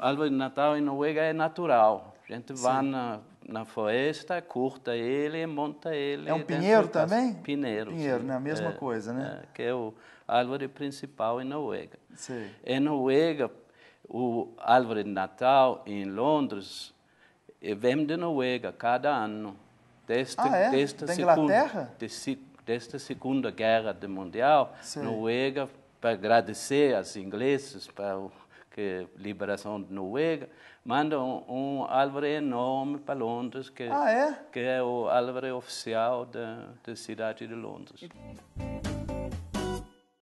árvore de Natal em Noruega é natural. A gente Sim. vai na, na floresta, corta ele monta ele. É um pinheiro também? Pinheiro. Pinheiro, é né? A mesma é, coisa, né? É, que é o árvore principal em Noruega. Sim. Em Noruega, o árvore de Natal em Londres é, vem de Noruega cada ano. desta ah, é? da segunda, Inglaterra? Desde, a Segunda Guerra Mundial, Sim. Noruega, para agradecer aos ingleses, para o que Liberação de Noruega, manda um, um árvore enorme para Londres, que, ah, é? que é o árvore oficial da, da cidade de Londres.